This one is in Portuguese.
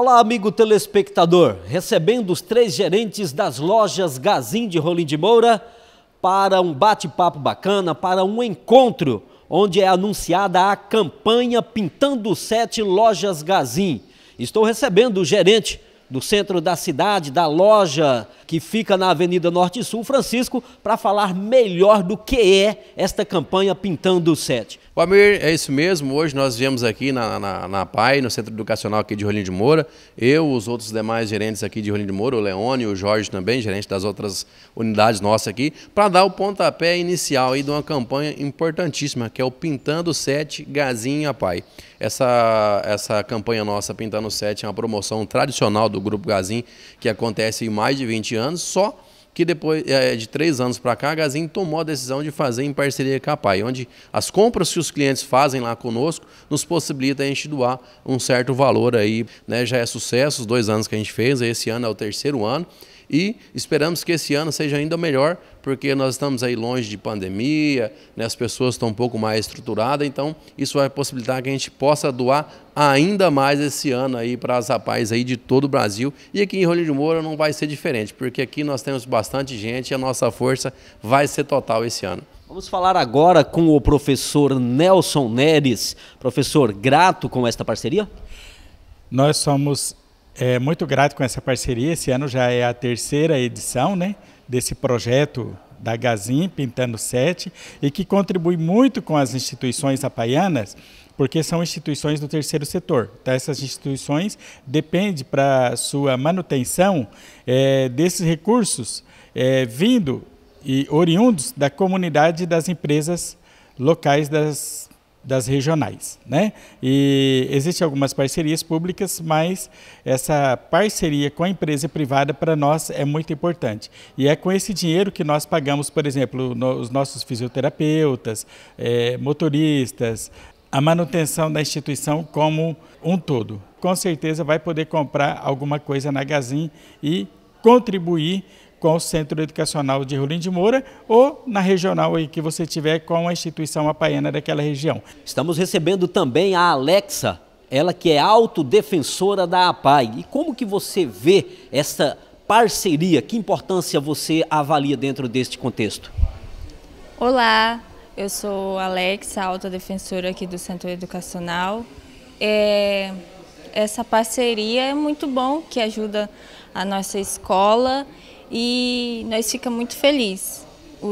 Olá, amigo telespectador, recebendo os três gerentes das lojas Gazin de Rolim de Moura para um bate-papo bacana, para um encontro onde é anunciada a campanha Pintando Sete Lojas Gazin. Estou recebendo o gerente do centro da cidade, da loja que fica na Avenida Norte Sul, Francisco, para falar melhor do que é esta campanha Pintando o Sete. Amir, é isso mesmo. Hoje nós viemos aqui na, na, na, PAI, no Centro Educacional aqui de Rolim de Moura. Eu, os outros demais gerentes aqui de Rolim de Moura, o Leone, o Jorge também, gerente das outras unidades nossas aqui, para dar o pontapé inicial aí de uma campanha importantíssima, que é o Pintando 7 Gazinha Pai. Essa, essa campanha nossa, Pintando Sete, é uma promoção tradicional do Grupo Gazin, que acontece em mais de 20 anos anos, só que depois é, de três anos para cá, a Gazin tomou a decisão de fazer em parceria com a PAI, onde as compras que os clientes fazem lá conosco nos possibilita a gente doar um certo valor aí, né? Já é sucesso, os dois anos que a gente fez, esse ano é o terceiro ano, e esperamos que esse ano seja ainda melhor, porque nós estamos aí longe de pandemia, né, as pessoas estão um pouco mais estruturadas, então isso vai possibilitar que a gente possa doar ainda mais esse ano aí para as rapazes aí de todo o Brasil. E aqui em Rolho de Moura não vai ser diferente, porque aqui nós temos bastante gente e a nossa força vai ser total esse ano. Vamos falar agora com o professor Nelson Neres. Professor, grato com esta parceria? Nós somos é muito grato com essa parceria. Esse ano já é a terceira edição né, desse projeto da Gazin Pintando Sete e que contribui muito com as instituições apaianas, porque são instituições do terceiro setor. Então, essas instituições dependem para sua manutenção é, desses recursos é, vindo e oriundos da comunidade das empresas locais das das regionais, né? E existem algumas parcerias públicas, mas essa parceria com a empresa privada para nós é muito importante. E é com esse dinheiro que nós pagamos, por exemplo, no, os nossos fisioterapeutas, eh, motoristas, a manutenção da instituição como um todo. Com certeza vai poder comprar alguma coisa na Gazin e contribuir com o Centro Educacional de Rolim de Moura ou na regional aí que você tiver com a instituição apaiana daquela região. Estamos recebendo também a Alexa, ela que é autodefensora da APAI. E como que você vê essa parceria? Que importância você avalia dentro deste contexto? Olá, eu sou Alexa, autodefensora aqui do Centro Educacional. É essa parceria é muito bom, que ajuda a nossa escola e nós ficamos muito felizes.